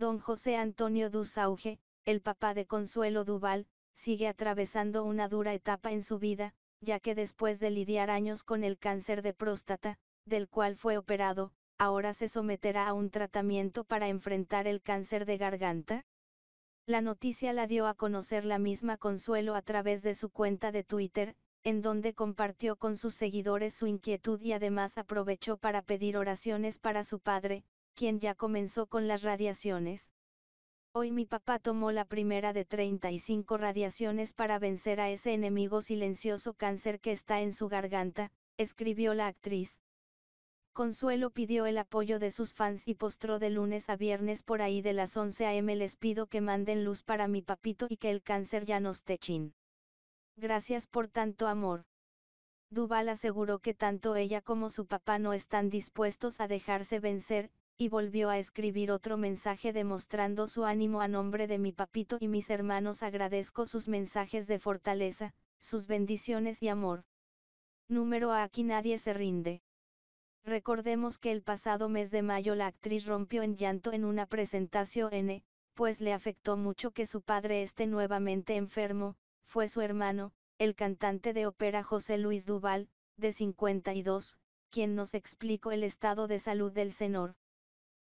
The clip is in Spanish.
Don José Antonio Dusauge, el papá de Consuelo Duval, sigue atravesando una dura etapa en su vida, ya que después de lidiar años con el cáncer de próstata, del cual fue operado, ahora se someterá a un tratamiento para enfrentar el cáncer de garganta. La noticia la dio a conocer la misma Consuelo a través de su cuenta de Twitter, en donde compartió con sus seguidores su inquietud y además aprovechó para pedir oraciones para su padre, quien ya comenzó con las radiaciones. Hoy mi papá tomó la primera de 35 radiaciones para vencer a ese enemigo silencioso cáncer que está en su garganta, escribió la actriz. Consuelo pidió el apoyo de sus fans y postró de lunes a viernes por ahí de las 11 a.m. Les pido que manden luz para mi papito y que el cáncer ya no esté chin. Gracias por tanto amor. Duval aseguró que tanto ella como su papá no están dispuestos a dejarse vencer, y volvió a escribir otro mensaje demostrando su ánimo a nombre de mi papito y mis hermanos agradezco sus mensajes de fortaleza, sus bendiciones y amor. Número a aquí nadie se rinde. Recordemos que el pasado mes de mayo la actriz rompió en llanto en una presentación e, pues le afectó mucho que su padre esté nuevamente enfermo, fue su hermano, el cantante de ópera José Luis Duval, de 52, quien nos explicó el estado de salud del senor.